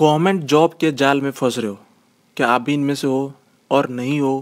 government job के जाल में फंस रहे हो क्या आप भी इनमें से हो और नहीं हो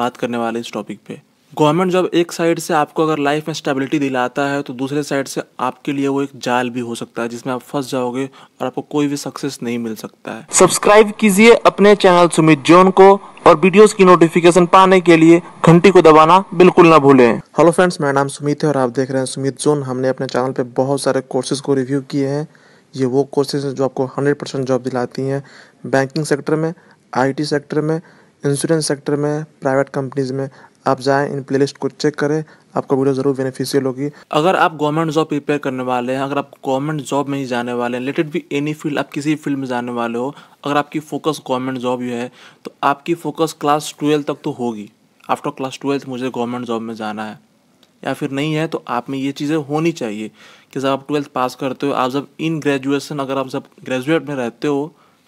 बात करने वाले इस टॉपिक पे गवर्नमेंट जॉब एक साइड से आपको अगर लाइफ में स्टेबिलिटी दिलाता है तो दूसरे साइड से आपके लिए वो एक जाल भी हो सकता है जिसमें आप फंस जाओगे और आपको कोई भी सक्सेस नहीं मिल सकता है सब्सक्राइब कीजिए अपने चैनल सुमित जोन को और वीडियोस की नोटिफिकेशन पाने के लिए घंटी को दबाना बिल्कुल ना भूलें हेलो फ्रेंड्स मेरा नाम सुमित है और आप देख रहे हैं सुमित जोन हमने अपने चैनल पर बहुत सारे कोर्सेज को रिव्यू किए हैं ये वो कोर्सेज हैं जो आपको हंड्रेड परसेंट जॉब दिलाती हैं बैंकिंग सेक्टर में आईटी सेक्टर में इंश्योरेंस सेक्टर में प्राइवेट कंपनीज़ में आप जाएं इन प्लेलिस्ट को चेक करें आपको वीडियो ज़रूर बेनिफिशियल होगी अगर आप गवर्नमेंट जॉब प्रिपेयर करने वाले हैं अगर आप गवर्नमेंट जॉब में ही जाने वाले हैं रिलेटेड भी एनी फील्ड आप किसी फील्ड में जाने वाले हो अगर आपकी फोकस गवर्नमेंट जॉब ही है तो आपकी फोकस क्लास ट्वेल्थ तक तो होगी आफ्टर क्लास ट्वेल्थ मुझे गवर्नमेंट जॉब में जाना है या फिर नहीं है तो आप में ये चीज़ें होनी चाहिए कि जब आप ट्वेल्थ पास करते हो आप जब इन ग्रेजुएसन अगर आप जब ग्रेजुएट में रहते हो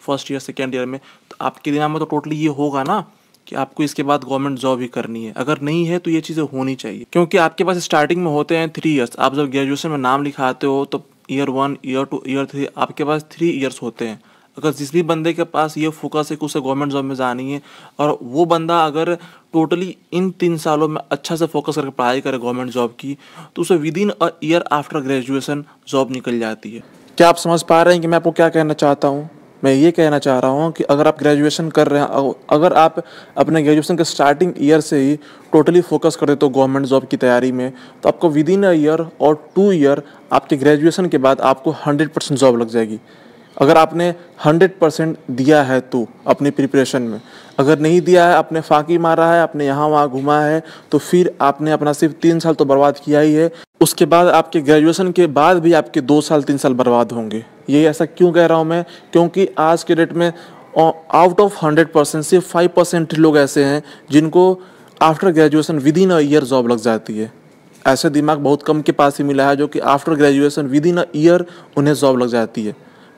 फर्स्ट ईयर सेकेंड ईयर में तो आपके दिमाग में तो टोटली ये होगा ना कि आपको इसके बाद गवर्नमेंट जॉब ही करनी है अगर नहीं है तो ये चीज़ें होनी चाहिए क्योंकि आपके पास स्टार्टिंग में होते हैं थ्री ईयर्स आप जब ग्रेजुएशन में नाम लिखाते हो तो year one year two year three आपके पास थ्री ईयर्स होते हैं अगर जिस भी बंदे के पास ये फोकस है कि उसे गवर्नमेंट जॉब में जानी है और वो बंदा अगर टोटली इन तीन सालों में अच्छा से फोकस करके पढ़ाई करे गवर्नमेंट जॉब की तो उसे within a year after graduation job निकल जाती है क्या आप समझ पा रहे हैं कि मैं आपको क्या कहना चाहता हूँ मैं ये कहना चाह रहा हूँ कि अगर आप ग्रेजुएशन कर रहे हैं अगर आप अपने ग्रेजुएशन के स्टार्टिंग ईयर से ही टोटली फोकस कर देते हो गवर्नमेंट जॉब की तैयारी में तो आपको विद इन अ ईयर और टू ईयर आपके ग्रेजुएशन के बाद आपको हंड्रेड परसेंट जॉब लग जाएगी अगर आपने 100 परसेंट दिया है तो अपने प्रिपरेशन में अगर नहीं दिया है आपने फांकी मारा है आपने यहाँ वहाँ घुमा है तो फिर आपने अपना सिर्फ तीन साल तो बर्बाद किया ही है उसके बाद आपके ग्रेजुएशन के बाद भी आपके दो साल तीन साल बर्बाद होंगे ये ऐसा क्यों कह रहा हूँ मैं क्योंकि आज के डेट में आउट ऑफ हंड्रेड परसेंट सिर्फ फाइव परसेंट लोग ऐसे हैं जिनको after graduation within a year job लग जाती है ऐसे दिमाग बहुत कम के पास ही मिला है जो कि after graduation within a year उन्हें जॉब लग जाती है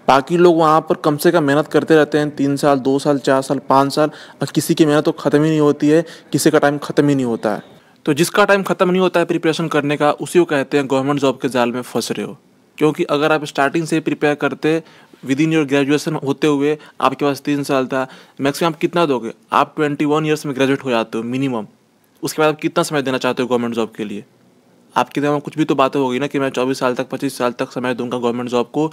बाकी लोग वहाँ पर कम से कम मेहनत करते रहते हैं तीन साल दो साल चार साल पाँच साल और किसी की मेहनत तो ख़त्म ही नहीं होती है किसी का टाइम ख़त्म ही नहीं होता है तो जिसका टाइम ख़त्म नहीं होता है प्रिपरेशन करने का उसी को कहते हैं गवर्नमेंट जॉब के जाल में फंस रहे हो क्योंकि अगर आप स्टार्टिंग से प्रिपेयर करते विद इन योर ग्रेजुएशन होते हुए आपके पास तीन साल था मैक्सिमम आप कितना दोगे आप ट्वेंटी वन ईयर्स में ग्रेजुएट हो जाते हो मिनिमम उसके बाद आप कितना समय देना चाहते हो गवर्नमेंट जॉब के लिए आपके दिमाग में कुछ भी तो बातें होगी ना कि मैं चौबीस साल तक पच्चीस साल तक समय दूंगा गवर्नमेंट जॉब को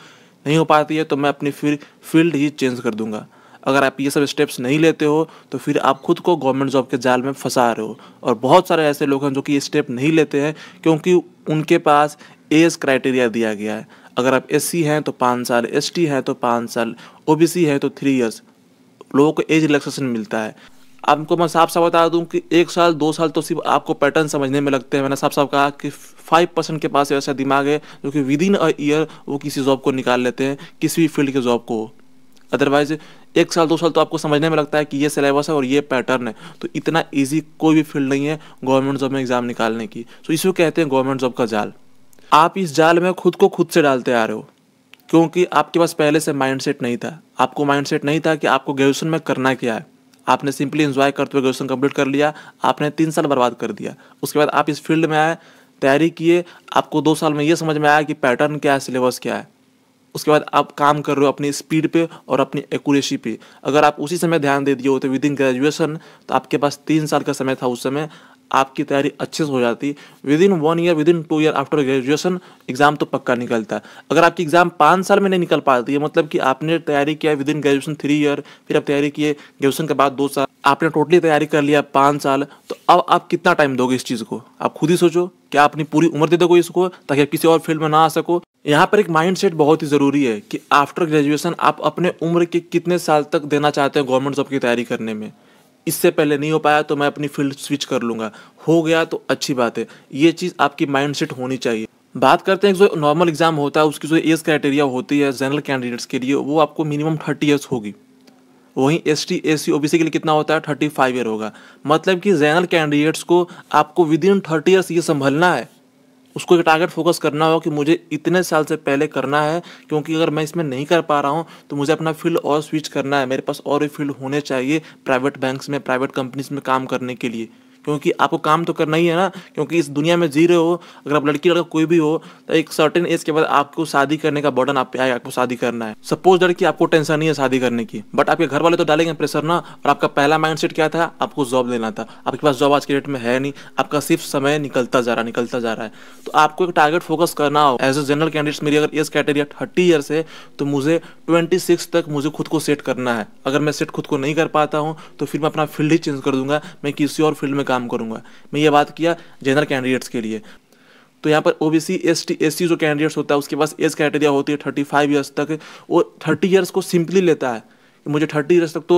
नहीं हो पाती है तो मैं अपनी फिर फील्ड ही चेंज कर दूंगा अगर आप ये सब स्टेप्स नहीं लेते हो तो फिर आप खुद को गवर्नमेंट जॉब के जाल में फंसा रहे हो और बहुत सारे ऐसे लोग हैं जो कि ये स्टेप नहीं लेते हैं क्योंकि उनके पास एज क्राइटेरिया दिया गया है अगर आप एस हैं तो पाँच साल एस हैं तो पाँच साल ओ हैं तो थ्री ईयर्स लोगों को एज रिलैक्सेशन मिलता है आपको मैं साफ साफ बता दूं कि एक साल दो साल तो सिर्फ आपको पैटर्न समझने में लगते हैं मैंने साफ साफ कहा कि फाइव परसेंट के पास ऐसा दिमाग है जो कि विद इन अ ईयर वो किसी जॉब को निकाल लेते हैं किसी भी फील्ड के जॉब को अदरवाइज एक साल दो साल तो आपको समझने में लगता है कि ये सिलेबस है और ये पैटर्न है तो इतना ईजी कोई भी फील्ड नहीं है गवर्नमेंट जॉब में एग्ज़ाम निकालने की तो इसको कहते हैं गवर्नमेंट जॉब का जाल आप इस जाल में खुद को खुद से डालते आ रहे हो क्योंकि आपके पास पहले से माइंडसेट नहीं था आपको माइंडसेट नहीं था कि आपको ग्रेजुएशन में करना क्या है आपने सिंपली इन्जॉय करते हुए ग्रेजुएशन कंप्लीट कर लिया आपने तीन साल बर्बाद कर दिया उसके बाद आप इस फील्ड में आए तैयारी किए आपको दो साल में ये समझ में आया कि पैटर्न क्या है सिलेबस क्या है उसके बाद आप काम कर रहे हो अपनी स्पीड पे और अपनी एक्यूरेसी पे अगर आप उसी समय ध्यान दे दिए होते विद इन ग्रेजुएशन तो आपके पास तीन साल का समय था उस समय आपकी तैयारी अच्छे से हो जाती within one year within two year after graduation exam तो पक्का निकलता है अगर आपकी एग्जाम पाँच साल में नहीं निकल पाती है मतलब कि आपने तैयारी किया within graduation three year फिर आप तैयारी किए ग्रेजुएशन के बाद दो साल आपने टोटली तैयारी कर लिया पाँच साल तो अब आप कितना टाइम दोगे इस चीज़ को आप खुद ही सोचो क्या अपनी पूरी उम्र दे दोगे इसको ताकि आप किसी और फील्ड में ना आ सको यहाँ पर एक माइंडसेट बहुत ही ज़रूरी है कि आफ्टर ग्रेजुएशन आप अपने उम्र के कितने साल तक देना चाहते हैं गवर्नमेंट जॉब की तैयारी करने में इससे पहले नहीं हो पाया तो मैं अपनी फील्ड स्विच कर लूँगा हो गया तो अच्छी बात है ये चीज़ आपकी माइंड सेट होनी चाहिए बात करते हैं जो नॉर्मल एग्ज़ाम होता है उसकी जो एज क्राइटेरिया होती है जनरल कैंडिडेट्स के लिए वो आपको मिनिमम थर्टी ईयर्स होगी वहीं S T S C O B C के लिए कितना होता है थर्टी फाइव ईयर होगा मतलब कि जनरल कैंडिडेट्स को आपको विद इन थर्टी ईयर्स ये संभलना है उसको एक टारगेट फोकस करना होगा कि मुझे इतने साल से पहले करना है क्योंकि अगर मैं इसमें नहीं कर पा रहा हूँ तो मुझे अपना फील्ड और स्विच करना है मेरे पास और भी फील्ड होने चाहिए प्राइवेट बैंक्स में प्राइवेट कंपनीज में काम करने के लिए क्योंकि आपको काम तो करना ही है ना क्योंकि इस दुनिया में जी रहे हो अगर आप लड़की लड़का कोई भी हो तो एक सर्टेन एज के बाद आपको शादी करने का बर्डन आप पे आएगा आपको शादी करना है सपोज लड़की आपको टेंशन नहीं है शादी करने की बट आपके घर वाले तो डालेंगे प्रेशर ना और आपका पहला माइंड क्या था आपको जॉब लेना था आपके पास जॉब आज के डेट में है नहीं आपका सिर्फ समय निकलता जा रहा निकलता जा रहा है तो आपको एक टारगेट फोकस करना हो एज ए जनरल कैंडिडेट मेरी अगर एज कैटेगरी थर्टी ईयर है तो मुझे ट्वेंटी सिक्स तक मुझे खुद को सेट करना है अगर मैं सेट खुद को नहीं कर पाता हूँ तो फिर मैं अपना फील्ड ही चेंज कर दूंगा मैं किसी और फील्ड में काम करूँगा मैं ये बात किया जनरल कैंडिडेट्स के लिए तो यहाँ पर O B C S T S C जो कैंडिडेट्स होता है उसके पास एज क्राइटेरिया होती है थर्टी फाइव ईयर्स तक वो थर्टी ईयर्स को सिंपली लेता है मुझे थर्टी ईयर्स तक तो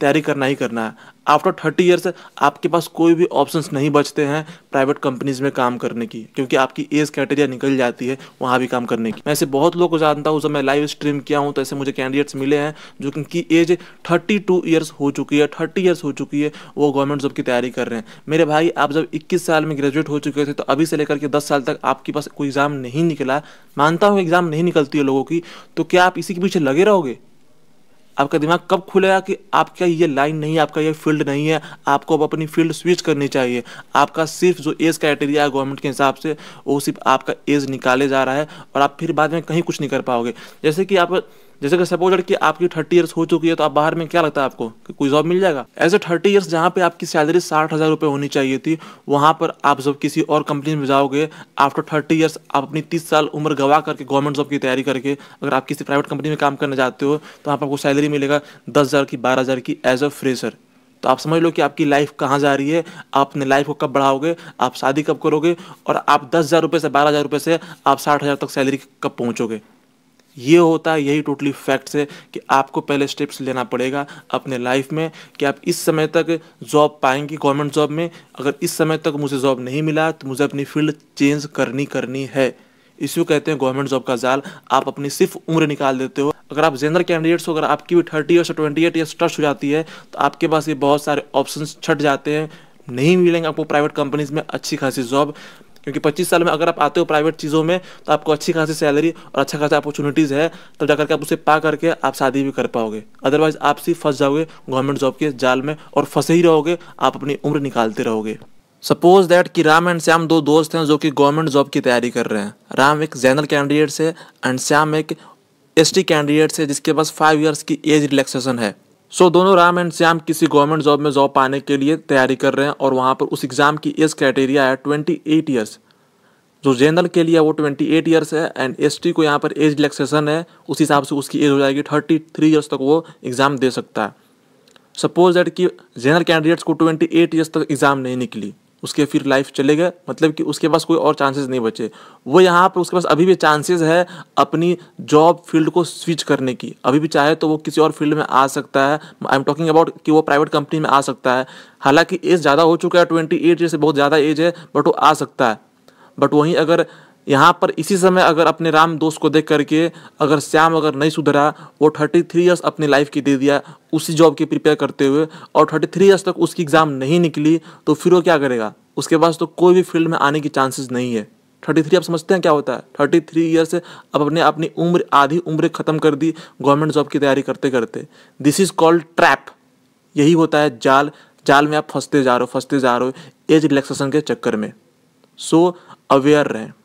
तैयारी करना ही करना है आफ्टर थर्टी ईयर्स आपके पास कोई भी ऑप्शंस नहीं बचते हैं प्राइवेट कंपनीज में काम करने की क्योंकि आपकी एज क्राइटेरिया निकल जाती है वहाँ भी काम करने की मैं ऐसे बहुत लोग को जानता हूँ जब मैं लाइव स्ट्रीम किया हूँ तो ऐसे मुझे कैंडिडेट्स मिले हैं जो कि एज थर्टी टू ईयर्स हो चुकी है थर्टी ईयर्स हो चुकी है वो गवर्नमेंट जॉब की तैयारी कर रहे हैं मेरे भाई आप जब इक्कीस साल में ग्रेजुएट हो चुके थे तो अभी से लेकर के दस साल तक आपके पास कोई एग्ज़ाम नहीं निकला मानता हूँ एग्ज़ाम नहीं निकलती है लोगों की तो क्या आप इसी के पीछे लगे रहोगे आपका दिमाग कब खुलेगा कि आपका ये लाइन नहीं है आपका ये फील्ड नहीं है आपको अब अपनी फील्ड स्विच करनी चाहिए आपका सिर्फ जो एज क्राइटेरिया है गवर्नमेंट के हिसाब से वो सिर्फ आपका एज निकाले जा रहा है और आप फिर बाद में कहीं कुछ नहीं कर पाओगे जैसे कि आप जैसे कि सपोज कि आपकी थर्टी ईयर्स हो चुकी है तो आप बाहर में क्या लगता है आपको कि कोई जॉब मिल जाएगा एज ए थर्टी ईयर्स जहाँ पे आपकी सैलरी साठ हज़ार रुपये होनी चाहिए थी वहाँ पर आप जब किसी और कंपनी में जाओगे आफ्टर थर्टी ईयर्स आप अपनी तीस साल उम्र गवा करके गवर्नमेंट जॉब की तैयारी करके अगर आप किसी प्राइवेट कंपनी में काम करने जाते हो तो आप आपको सैलरी मिलेगा दस हज़ार की बारह हज़ार की एज अ फ्रेशर तो आप समझ लो कि आपकी लाइफ कहाँ जा रही है आप अपने लाइफ को कब बढ़ाओगे आप शादी कब करोगे और आप दस हज़ार रुपये से बारह हज़ार रुपये से आप साठ हज़ार तक सैलरी कब पहुँचोगे ये होता है यही टोटली फैक्ट्स है कि आपको पहले स्टेप्स लेना पड़ेगा अपने लाइफ में कि आप इस समय तक जॉब पाएंगे गवर्नमेंट जॉब में अगर इस समय तक मुझे जॉब नहीं मिला तो मुझे अपनी फील्ड चेंज करनी करनी है इसी को कहते हैं गवर्नमेंट जॉब का जाल आप अपनी सिर्फ उम्र निकाल देते हो अगर आप जेनरल कैंडिडेट्स हो अगर आपकी भी thirty years twenty eight years touch हो जाती है तो आपके पास ये बहुत सारे ऑप्शन छट जाते हैं नहीं मिलेंगे आपको प्राइवेट कंपनीज में अच्छी खासी जॉब क्योंकि पच्चीस साल में अगर आप आते हो प्राइवेट चीज़ों में तो आपको अच्छी खासी सैलरी और अच्छा खासा अपॉर्चुनिटीज़ है तब जाकर के आप उसे पा करके आप शादी भी कर पाओगे अदरवाइज आप सिर्फ फंस जाओगे गवर्नमेंट जॉब के जाल में और फंसे ही रहोगे आप अपनी उम्र निकालते रहोगे सपोज दैट कि राम एंड श्याम दो दोस्त हैं जो कि गवर्नमेंट जॉब की तैयारी कर रहे हैं राम एक जनरल कैंडिडेट से एंड श्याम एक एस कैंडिडेट से जिसके पास फाइव ईयर्स की एज रिलैक्सेशन है सो so, दोनों राम एंड श्याम किसी गवर्नमेंट जॉब में जॉब पाने के लिए तैयारी कर रहे हैं और वहाँ पर उस एग्ज़ाम की एज क्राइटेरिया है ट्वेंटी एट ईयर्स जो जनरल के लिए वो ट्वेंटी एट ईयर्स है एंड एस को यहाँ पर एज रिलैक्सेशन है उस हिसाब से उसकी एज हो जाएगी थर्टी थ्री ईयर्स तक वो एग्ज़ाम दे सकता है सपोज दैट कि जनरल कैंडिडेट्स को ट्वेंटी एट ईयर्स तक एग्ज़ाम नहीं निकली उसके फिर लाइफ चले गए मतलब कि उसके पास कोई और चांसेस नहीं बचे वो यहाँ पर उसके पास अभी भी चांसेस है अपनी जॉब फील्ड को स्विच करने की अभी भी चाहे तो वो किसी और फील्ड में आ सकता है आई एम टॉकिंग अबाउट कि वो प्राइवेट कंपनी में आ सकता है हालांकि एज ज़्यादा हो चुका है ट्वेंटी एट जैसे बहुत ज़्यादा एज है बट वो आ सकता है बट वहीं अगर यहाँ पर इसी समय अगर अपने राम दोस्त को देख करके अगर श्याम अगर नहीं सुधरा वो थर्टी थ्री ईयर्स अपनी लाइफ की दे दिया उसी जॉब की प्रिपेयर करते हुए और थर्टी थ्री ईयर्स तक उसकी एग्ज़ाम नहीं निकली तो फिर वो क्या करेगा उसके पास तो कोई भी फील्ड में आने की चांसेस नहीं है थर्टी थ्री आप समझते हैं क्या होता है थर्टी थ्री ईयर से अब अपने अपनी उम्र आधी उम्र ख़त्म कर दी गवर्नमेंट जॉब की तैयारी करते करते दिस इज़ कॉल्ड ट्रैप यही होता है जाल जाल में आप फंसते जा रहे हो फंसते जा रहे हो एज रिलैक्सेशन के चक्कर में सो अवेयर रहें